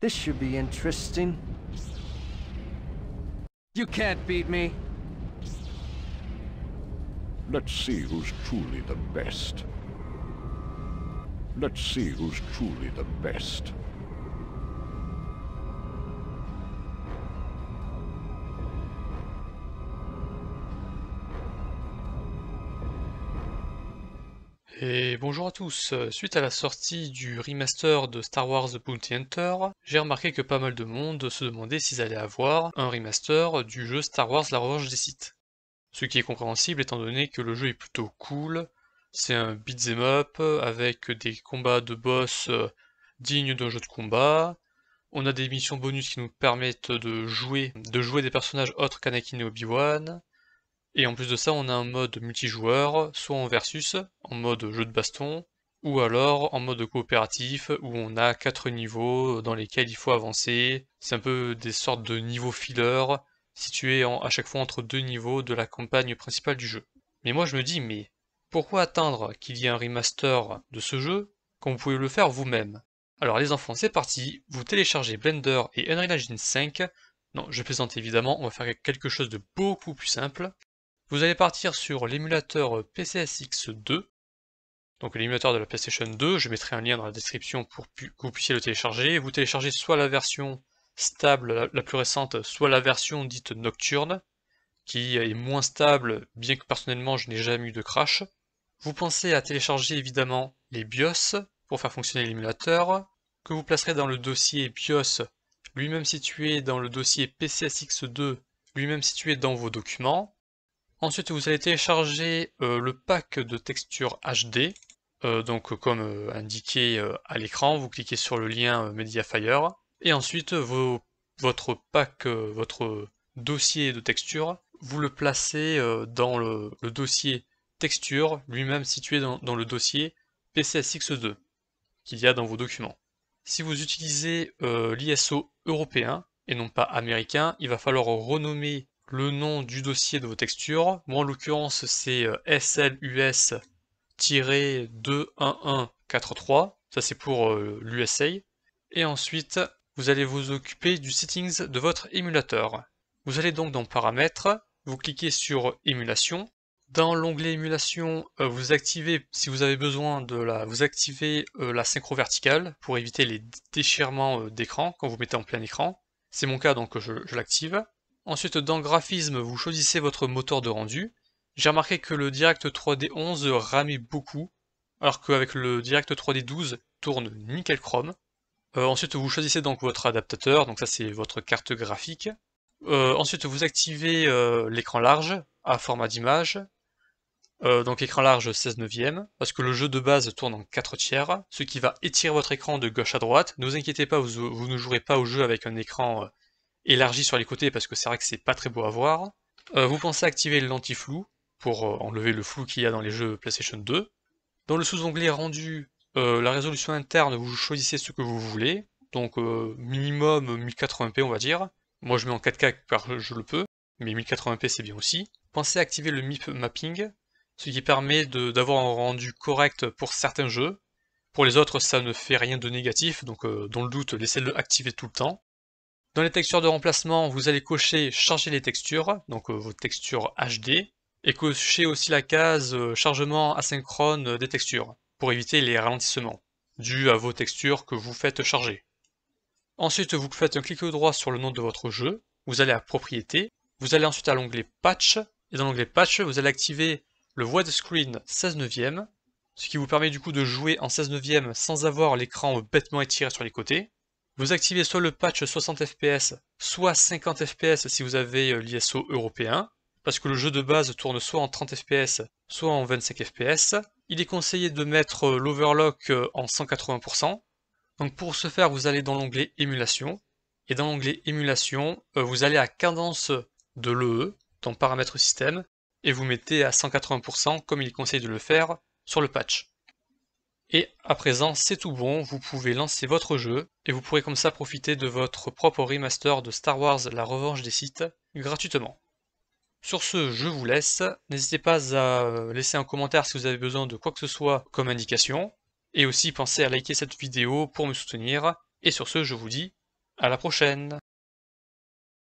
This should be interesting. You can't beat me. Let's see who's truly the best. Let's see who's truly the best. Et bonjour à tous, euh, suite à la sortie du remaster de Star Wars The Bounty Hunter, j'ai remarqué que pas mal de monde se demandait s'ils allaient avoir un remaster du jeu Star Wars La Revanche des Sith. Ce qui est compréhensible étant donné que le jeu est plutôt cool, c'est un beat'em up avec des combats de boss euh, dignes d'un jeu de combat, on a des missions bonus qui nous permettent de jouer, de jouer des personnages autres qu'Anakin et Obi-Wan, et en plus de ça, on a un mode multijoueur, soit en versus, en mode jeu de baston, ou alors en mode coopératif où on a quatre niveaux dans lesquels il faut avancer. C'est un peu des sortes de niveaux filler situés à chaque fois entre deux niveaux de la campagne principale du jeu. Mais moi je me dis mais pourquoi attendre qu'il y ait un remaster de ce jeu quand vous pouvez le faire vous-même Alors les enfants, c'est parti, vous téléchargez Blender et Unreal Engine 5. Non, je plaisante évidemment, on va faire quelque chose de beaucoup plus simple. Vous allez partir sur l'émulateur PCSX2, donc l'émulateur de la PlayStation 2. Je mettrai un lien dans la description pour que vous puissiez le télécharger. Vous téléchargez soit la version stable, la plus récente, soit la version dite nocturne, qui est moins stable, bien que personnellement je n'ai jamais eu de crash. Vous pensez à télécharger évidemment les BIOS pour faire fonctionner l'émulateur, que vous placerez dans le dossier BIOS, lui-même situé dans le dossier PCSX2, lui-même situé dans vos documents. Ensuite, vous allez télécharger euh, le pack de textures HD. Euh, donc, euh, comme indiqué à l'écran, vous cliquez sur le lien Mediafire. Et ensuite, votre pack, votre dossier de texture, vous le placez dans le, dossier texture, lui-même situé dans, dans, le dossier PCSX2 qu'il y a dans vos documents. Si vous utilisez l'ISO européen et non pas américain, il va falloir renommer le nom du dossier de vos textures. Moi, en l'occurrence, c'est euh, SLUS-21143. Ça, c'est pour euh, l'USA. Et ensuite, vous allez vous occuper du settings de votre émulateur. Vous allez donc dans Paramètres, vous cliquez sur Émulation. Dans l'onglet Émulation, euh, vous activez, si vous avez besoin de la, vous activez la synchro verticale pour éviter les déchirements d'écran quand vous mettez en plein écran. C'est mon cas, donc je l'active. Ensuite, dans Graphisme, vous choisissez votre moteur de rendu. J'ai remarqué que le Direct 3D 11 ramait beaucoup, alors qu'avec le Direct 3D 12, tourne nickel chrome. Euh, ensuite, vous choisissez donc votre adaptateur, donc ça c'est votre carte graphique. Euh, ensuite, vous activez euh, l'écran large à format d'image. donc écran large 16 neuvième, parce que le jeu de base tourne en 4 tiers, ce qui va étirer votre écran de gauche à droite. Ne vous inquiétez pas, vous, vous ne jouerez pas au jeu avec un écran élargi sur les côtés parce que c'est vrai que c'est pas très beau à voir. Euh, vous pensez activer l'anti-flou pour euh, enlever le flou qu'il y a dans les jeux PlayStation 2. Dans le sous-onglet rendu, euh, la résolution interne, vous choisissez ce que vous voulez. Donc minimum 1080p on va dire. Moi je mets en 4K car je le peux, mais 1080p c'est bien aussi. Pensez à activer le MIP mapping, ce qui permet d'avoir un rendu correct pour certains jeux. Pour les autres, ça ne fait rien de négatif, donc dans le doute, laissez-le activer tout le temps. Dans les textures de remplacement, vous allez cocher charger les textures, donc euh, vos textures HD, et cocher aussi la case euh, chargement asynchrone des textures, pour éviter les ralentissements dus à vos textures que vous faites charger. Ensuite, vous faites un clic droit sur le nom de votre jeu, vous allez à Propriétés, vous allez ensuite à l'onglet Patch, et dans l'onglet Patch, vous allez activer le Screen 16 neuvième, ce qui vous permet du coup de jouer en 16 neuvième sans avoir l'écran bêtement étiré sur les côtés. Vous activez soit le patch 60 fps, soit 50 fps si vous avez euh, l'ISO européen, parce que le jeu de base tourne soit en 30 fps, soit en 25 fps. Il est conseillé de mettre euh, l'overlock euh, en 180%. Donc pour ce faire, vous allez dans l'onglet émulation, et dans l'onglet émulation, vous allez à cadence de l'EE, dans paramètres système, et vous mettez à 180% comme il est conseillé de le faire sur le patch. Et à présent, c'est tout bon, vous pouvez lancer votre jeu, et vous pourrez comme ça profiter de votre propre remaster de Star Wars La Revanche des Sith, gratuitement. Sur ce, je vous laisse, n'hésitez pas à laisser un commentaire si vous avez besoin de quoi que ce soit comme indication, et aussi pensez à liker cette vidéo pour me soutenir, et sur ce, je vous dis à la prochaine